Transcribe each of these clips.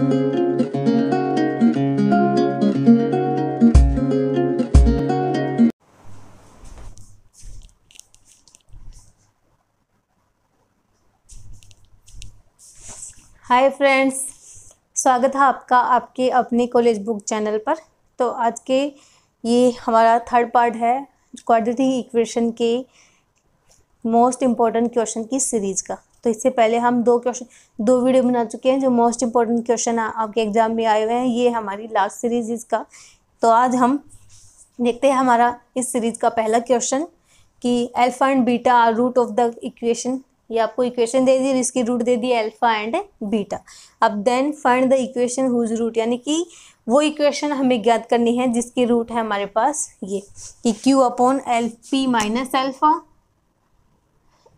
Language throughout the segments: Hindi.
हाय फ्रेंड्स स्वागत है आपका आपके अपने कॉलेज बुक चैनल पर तो आज के ये हमारा थर्ड पार्ट है क्वाड्रेटिक इक्वेशन के मोस्ट इम्पॉर्टेंट क्वेश्चन की सीरीज़ का तो इससे पहले हम दो क्वेश्चन दो वीडियो बना चुके हैं जो मोस्ट इंपॉर्टेंट क्वेश्चन आपके एग्जाम में आए हुए हैं ये हमारी लास्ट सीरीज इसका तो आज हम देखते हैं हमारा इस सीरीज का पहला क्वेश्चन कि alpha and beta are root of the equation ये आपको इक्वेशन दे दी इसकी रूट दे दी अल्फा एंड बीटा अब then find the equation whose root यानी कि वो इक्वेशन हमें ज्ञात करनी है जिसकी रूट है हमारे पास ये कि Q upon L P minus alpha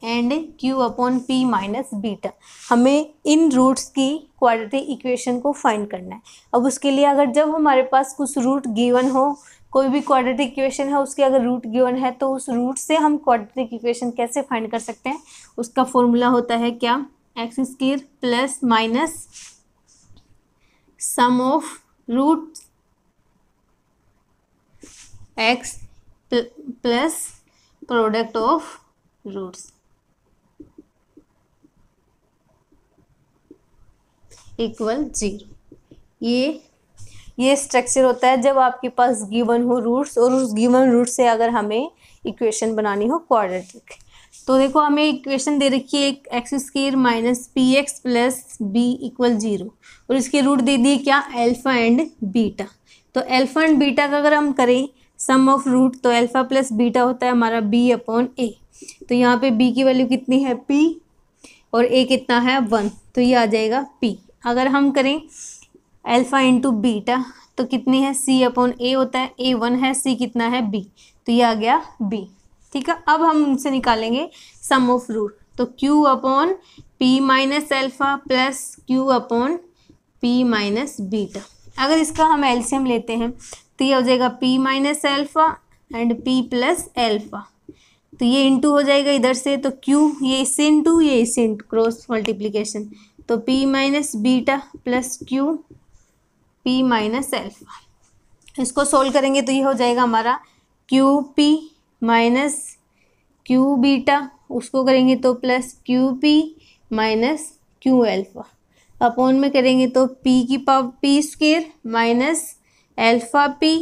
and Q upon P minus beta हमें इन रूट्स की क्वाड्रेटिक इक्वेशन को फाइंड करना है अब उसके लिए अगर जब हमारे पास कुछ रूट गिवन हो कोई भी क्वाड्रेटिक इक्वेशन है उसके अगर रूट गिवन है तो उस रूट से हम क्वाड्रेटिक इक्वेशन कैसे फाइंड कर सकते हैं उसका फॉर्मूला होता है क्या X square plus minus sum of root X plus product of roots equal zero ये ये स्ट्रक्चर होता है जब आपके पास गिवन हो रूट्स और उस गिवन रूट से अगर हमें इक्वेशन बनानी हो क्वाड्रेटिक तो देखो हमें इक्वेशन दे रखी है एक X square minus P X plus B equal zero और इसके रूट दे दिए क्या अल्फा एंड बीटा तो अल्फा एंड बीटा का अगर हम करें सम ऑफ रूट तो अल्फा प्लस बीटा होता है हमारा बी अपॉन ए तो यहाँ पे बी की वैल्यू कितनी है पी और ए कितना है वन तो ये आ जाएगा पी अगर हम करें अल्फ़ा इंटू बीटा तो कितनी है सी अपॉन ए होता है ए वन है सी कितना है बी तो ये आ गया बी ठीक है अब हम उनसे निकालेंगे सम ऑफ रूट तो Q upon P minus alpha plus Q upon P minus beta अगर इसका हम एल्शियम लेते हैं तो ये हो जाएगा P minus alpha and P plus alpha तो ये इंटू हो जाएगा इधर से तो क्यू ये इससे इंटू ये इससे इंटू क्रॉस मल्टीप्लीकेशन तो P minus beta plus Q P minus alpha इसको सोल्व करेंगे तो ये हो जाएगा हमारा Q P minus Q beta उसको करेंगे तो plus Q P minus Q alpha upon में करेंगे तो पी की power P square minus alpha P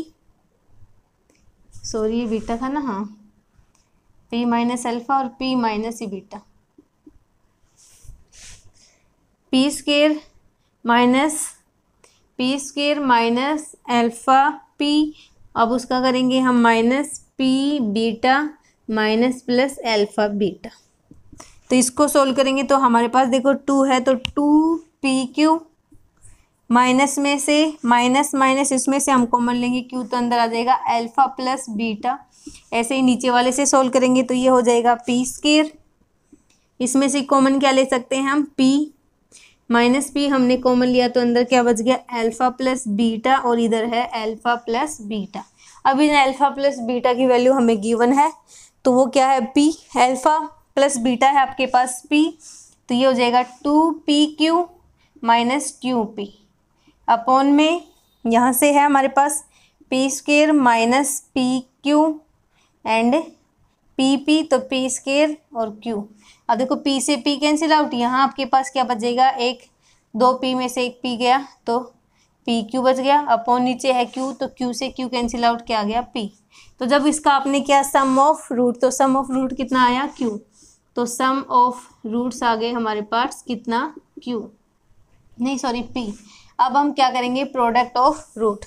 sorry ये बीटा था ना हाँ पी माइनस एल्फा और पी माइनस ही beta P square minus P square minus alpha P अब उसका करेंगे हम minus P beta minus plus alpha beta तो इसको सोल्व करेंगे तो हमारे पास देखो टू है तो टू पी क्यू माइनस में से माइनस माइनस इसमें से हम कॉमन लेंगे क्यू तो अंदर आ जाएगा एल्फ़ा प्लस बीटा ऐसे ही नीचे वाले से सोल्व करेंगे तो ये हो जाएगा पी स्केयर इसमें से कॉमन क्या ले सकते हैं हम पी माइनस पी हमने कॉमन लिया तो अंदर क्या बच गया अल्फा प्लस बीटा और इधर है अल्फा प्लस बीटा अब इन अल्फा प्लस बीटा की वैल्यू हमें गिवन है तो वो क्या है पी अल्फा प्लस बीटा है आपके पास पी तो ये हो जाएगा two P Q minus Q P upon में यहाँ से है हमारे पास P square minus P Q and P P तो पी स्केयर और क्यू अब देखो पी से पी कैंसिल आउट यहाँ आपके पास क्या बचेगा एक दो पी में से एक पी गया तो पी क्यू बच गया अपॉन नीचे है क्यू तो क्यू से क्यू कैंसिल आउट आ गया पी तो जब इसका आपने किया सम ऑफ रूट तो सम ऑफ रूट कितना आया क्यू तो सम ऑफ रूट्स आ गए हमारे पास कितना क्यू नहीं सॉरी पी अब हम क्या करेंगे प्रोडक्ट ऑफ रूट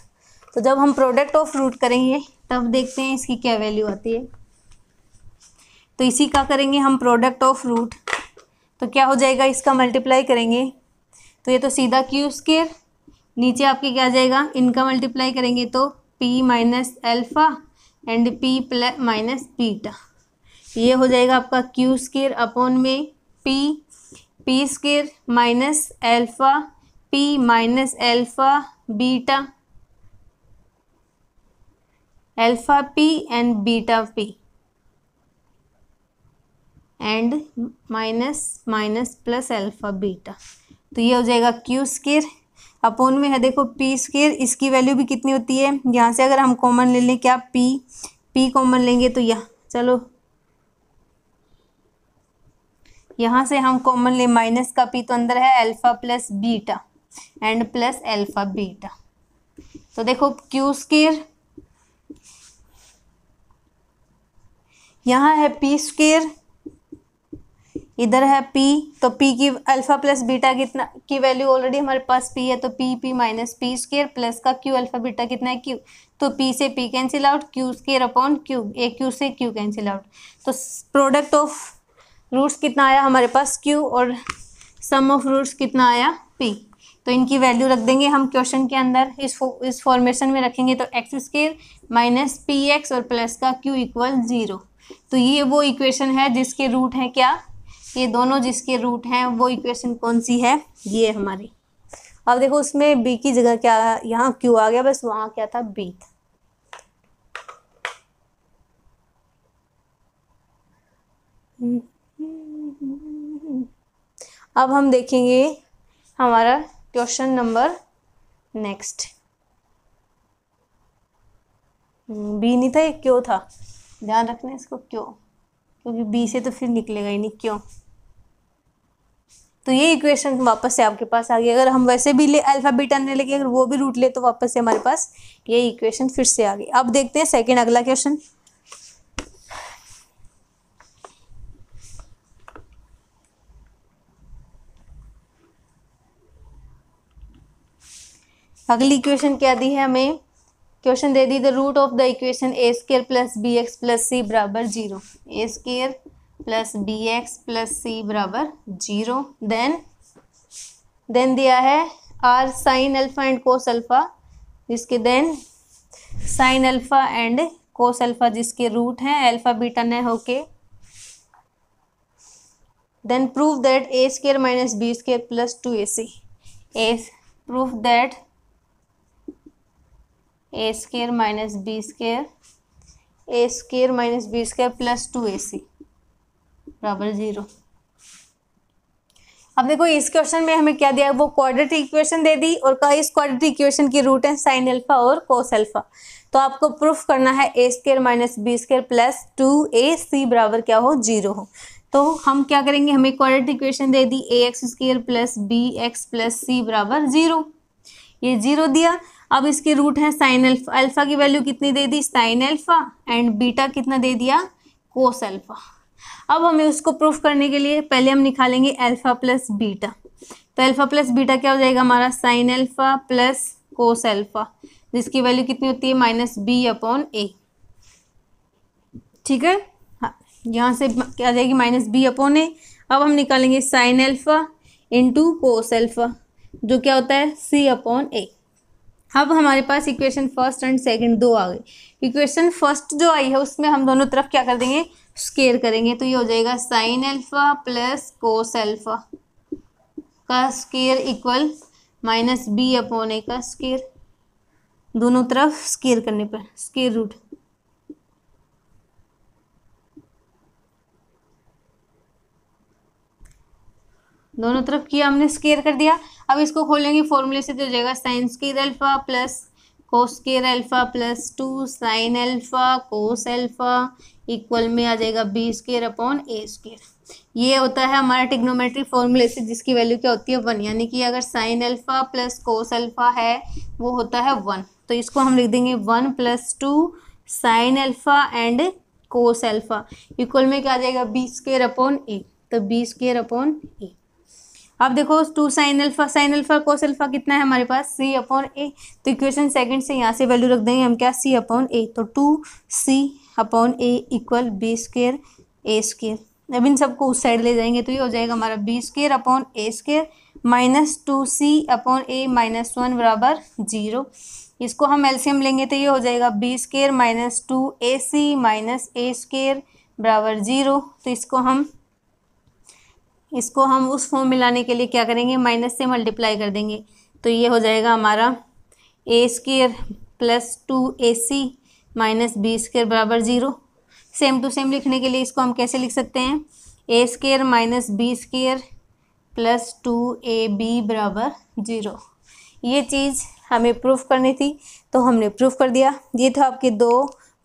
तो जब हम प्रोडक्ट ऑफ रूट करेंगे तब देखते हैं इसकी क्या वैल्यू आती है तो इसी का करेंगे हम प्रोडक्ट ऑफ रूट तो क्या हो जाएगा इसका मल्टीप्लाई करेंगे तो ये तो सीधा क्यू स्केयर नीचे आपके क्या आ जाएगा इनका मल्टीप्लाई करेंगे तो P minus alpha and P plus minus beta ये हो जाएगा आपका क्यू स्केयर अपॉन में P P square minus alpha P minus alpha beta alpha P and beta P and minus minus plus alpha beta तो ये हो जाएगा क्यू स्केर अपोन में है देखो पी स्केयर इसकी वैल्यू भी कितनी होती है यहाँ से अगर हम कॉमन ले लें क्या पी पी कॉमन लेंगे तो यहाँ चलो यहाँ से हम कॉमन ले माइनस का पी तो अंदर है alpha plus beta and plus alpha beta तो देखो क्यू स्केयर यहाँ है पी स्केयर इधर है p तो p की अल्फा प्लस बीटा कितना की वैल्यू ऑलरेडी हमारे पास p है तो p p minus P square plus का q अल्फा बीटा कितना है q तो p से p cancel out q square upon q a Q से q कैंसिल आउट तो प्रोडक्ट ऑफ रूट्स कितना आया हमारे पास q और सम ऑफ रूट्स कितना आया p तो इनकी वैल्यू रख देंगे हम क्वेश्चन के अंदर इस फो, इस फॉर्मेशन में रखेंगे तो X square minus P X और प्लस का क्यू इक्वल ज़ीरो तो ये वो इक्वेशन है जिसके रूट हैं क्या ये दोनों जिसके रूट हैं वो इक्वेशन कौन सी है ये हमारी अब देखो उसमें बी की जगह क्या यहाँ क्यू आ गया बस वहाँ क्या था बी था अब हम देखेंगे हमारा क्वेश्चन नंबर नेक्स्ट बी नहीं था ये क्यों था ध्यान रखना इसको क्यों क्योंकि बी से तो फिर निकलेगा ही नहीं क्यों तो ये इक्वेशन वापस से आपके पास आ गई अगर हम वैसे भी ले अल्फा बीटा ने लेके अगर वो भी रूट ले तो वापस से हमारे पास ये इक्वेशन फिर से आ गई अब देखते हैं सेकेंड अगला क्वेश्चन अगली इक्वेशन क्या दी है हमें क्वेश्चन दे दी the root of the equation A square plus B X plus C बराबर जीरो A square plus B X plus C बराबर जीरो देन देन दिया है are sine alpha and cos alpha जिसके then sine alpha and cos alpha जिसके रूट हैं अल्फा बीटा न होके then prove that A square minus B square plus two A C A proof that A square minus B square A square minus B square plus two A C बराबर ज़ीरो अब देखो इस क्वेश्चन में हमें क्या दिया वो क्वाड्रेटिक इक्वेशन दे दी और कहा इस क्वाड्रेटिक इक्वेशन की रूट है साइन अल्फा और कोस अल्फा तो आपको प्रूफ करना है A square minus B square plus two A C बराबर क्या हो जीरो हो तो हम क्या करेंगे हमें क्वाड्रेटिक इक्वेशन दे दी A X square plus B X plus C बराबर जीरो ये जीरो दिया अब इसके रूट है साइन अल्फा अल्फा की वैल्यू कितनी दे दी साइन अल्फा एंड बीटा कितना दे दिया कोस अल्फा अब हमें उसको प्रूफ करने के लिए पहले हम निकालेंगे अल्फ़ा प्लस बीटा तो अल्फ़ा प्लस बीटा क्या हो जाएगा हमारा sine alpha plus cos alpha जिसकी वैल्यू कितनी होती है माइनस बी अपॉन ए ठीक है हाँ यहाँ से क्या आ जाएगी माइनस बी अपॉन ए अब हम निकालेंगे sine alpha into cos alpha जो क्या होता है सी अपॉन ए अब हमारे पास इक्वेशन फर्स्ट एंड सेकंड दो आ गए इक्वेशन फर्स्ट जो आई है उसमें हम दोनों तरफ क्या कर देंगे स्केयर करेंगे तो ये हो जाएगा sine alpha plus cos alpha का square equal minus B upon का स्केयर दोनों तरफ स्केयर करने पर स्केयर रूट दोनों तरफ किया हमने स्केयर कर दिया अब इसको खोलेंगे फॉर्मूले से तो जाएगा sine square alpha plus cos square alpha plus two sine alpha cos alpha equal में आ जाएगा B square upon A square ये होता है हमारा टिग्नोमेट्री फॉर्मूले से जिसकी वैल्यू क्या होती है वन यानी कि अगर sine alpha plus cos alpha है वो होता है वन तो इसको हम लिख देंगे one plus two sine alpha and cos alpha equal में क्या आ जाएगा बी स्केयर अपॉन ए तो बी स्केयर अपॉन ए अब देखो two sine alpha sine alpha cos alpha कितना है हमारे पास सी अपॉन ए तो इक्वेशन सेकंड से यहाँ से वैल्यू रख देंगे हम क्या सी अपॉन ए तो two C upon A equal B square A square अब इन सबको उस साइड ले जाएंगे तो ये हो जाएगा हमारा B square upon A square minus two C upon A minus one बराबर जीरो इसको हम एल्सीयम लेंगे तो ये हो जाएगा B square minus two A C minus A square बराबर जीरो तो इसको हम इसको हम उस फॉर्म में लाने के लिए क्या करेंगे माइनस से मल्टीप्लाई कर देंगे तो ये हो जाएगा हमारा A square plus two A C minus B square बराबर ज़ीरो सेम टू सेम लिखने के लिए इसको हम कैसे लिख सकते हैं A square minus B square plus two A B बराबर ज़ीरो ये चीज़ हमें प्रूफ करनी थी तो हमने प्रूफ कर दिया ये था आपके दो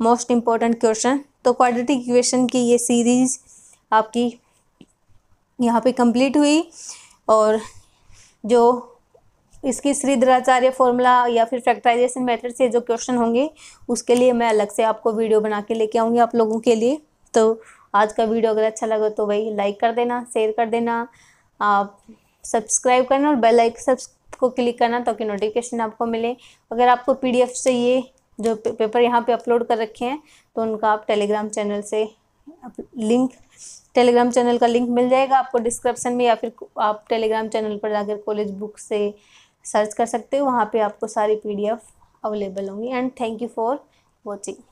मोस्ट इम्पॉर्टेंट क्वेश्चन तो क्वाड्रेटिक इक्वेशन की ये सीरीज़ आपकी यहाँ पे कंप्लीट हुई और जो इसकी श्रीधराचार्य फॉर्मूला या फिर फैक्टराइजेशन मेथड से जो क्वेश्चन होंगे उसके लिए मैं अलग से आपको वीडियो बना के लेके आऊँगी आप लोगों के लिए तो आज का वीडियो अगर अच्छा लगा तो वही लाइक कर देना शेयर कर देना आप सब्सक्राइब करना और बेल आइकन सब्स को क्लिक करना ताकि तो नोटिफिकेशन आपको मिले अगर आपको पीडीएफ चाहिए जो पेपर यहाँ पे अपलोड कर रखे हैं तो उनका आप टेलीग्राम चैनल से आप लिंक टेलीग्राम चैनल का लिंक मिल जाएगा आपको डिस्क्रिप्शन में या फिर आप टेलीग्राम चैनल पर जाकर कॉलेज बुक से सर्च कर सकते हो वहाँ पे आपको सारी पीडीएफ अवेलेबल होंगी and thank you for watching